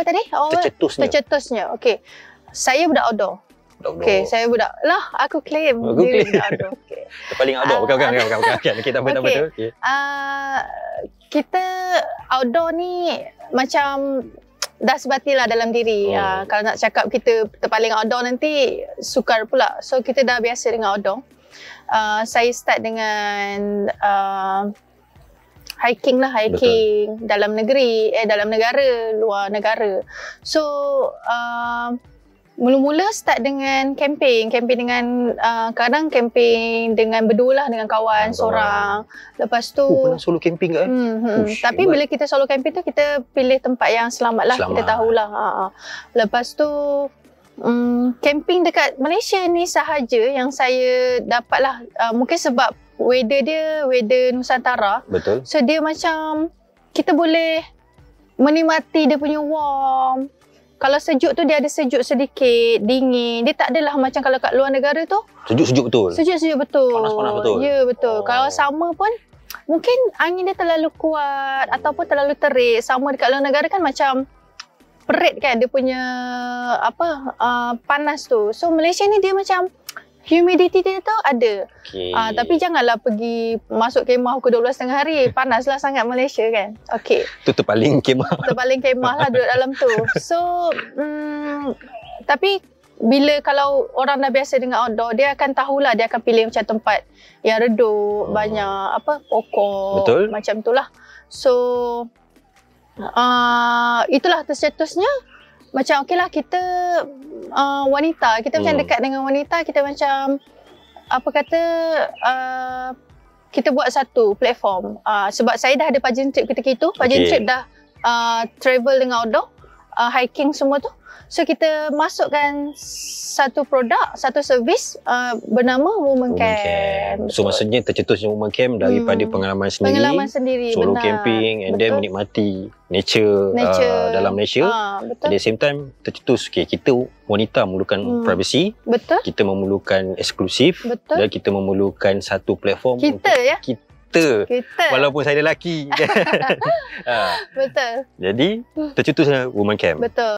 apa tadi? Oh, tercetusnya. Tercetusnya. Okey. Saya budak outdoor. Okey, saya budak. Lah, aku claim aku claim. budak outdoor. Okey. Paling outdoor. Uh, bukan, bukan, bukan, bukan, bukan. Okey, okay, tak apa, okay. tak apa. Okey. Uh, kita outdoor ni macam dah sebatilah dalam diri. Oh. Uh, kalau nak cakap kita terpaling outdoor nanti sukar pula. So kita dah biasa dengan outdoor. Uh, saya start dengan uh, hiking lah hiking Betul. dalam negeri eh dalam negara luar negara so uh, mula-mula start dengan camping, camping dengan uh, kadang camping dengan berdua lah dengan kawan seorang lepas tu oh, pernah solo camping ke eh? hmm, hmm. Ush, oh, tapi hebat. bila kita solo camping tu kita pilih tempat yang selamat lah selamat. kita tahulah ha, ha lepas tu Hmm, camping dekat Malaysia ni sahaja yang saya dapat lah uh, mungkin sebab weather dia weather nusantara betul so dia macam kita boleh menikmati dia punya warm kalau sejuk tu dia ada sejuk sedikit dingin dia tak adalah macam kalau kat luar negara tu sejuk-sejuk betul sejuk-sejuk betul panas-panas betul ya betul oh. kalau sama pun mungkin angin dia terlalu kuat ataupun terlalu terik sama dekat luar negara kan macam perit kan dia punya apa uh, panas tu so malaysia ni dia macam humidity dia tu ada. Okay. Uh, ah, tapi janganlah pergi masuk kemah pukul tengah hari. Panaslah sangat Malaysia kan. Okay. Tu terpaling kemah. Terpaling kemah lah duduk dalam tu. So, um, tapi bila kalau orang dah biasa dengan outdoor, dia akan tahulah dia akan pilih macam tempat yang redup, hmm. Oh. banyak apa pokok, Betul. macam lah. ah, itulah. So, uh, itulah tersetusnya. Terus macam okay lah kita uh, wanita kita hmm. macam dekat dengan wanita kita macam apa kata uh, kita buat satu platform uh, sebab saya dah ada pageant trip ketika itu pageant okay. trip dah uh, travel dengan outdoor uh, hiking semua tu. So kita masukkan satu produk, satu servis uh, bernama Women Camp. Camp. So maksudnya tercetusnya Women Camp daripada hmm. pengalaman sendiri. Pengalaman sendiri. Solo benar. camping and then menikmati nature, uh, nature. Uh, dalam Malaysia. Ha, At the same time tercetus okay, kita wanita memerlukan hmm. privacy. Betul. Kita memerlukan eksklusif dan kita memerlukan satu platform kita ya. Kita kereta. kereta. Walaupun saya lelaki. uh. Betul. Jadi, tercutuslah woman camp. Betul.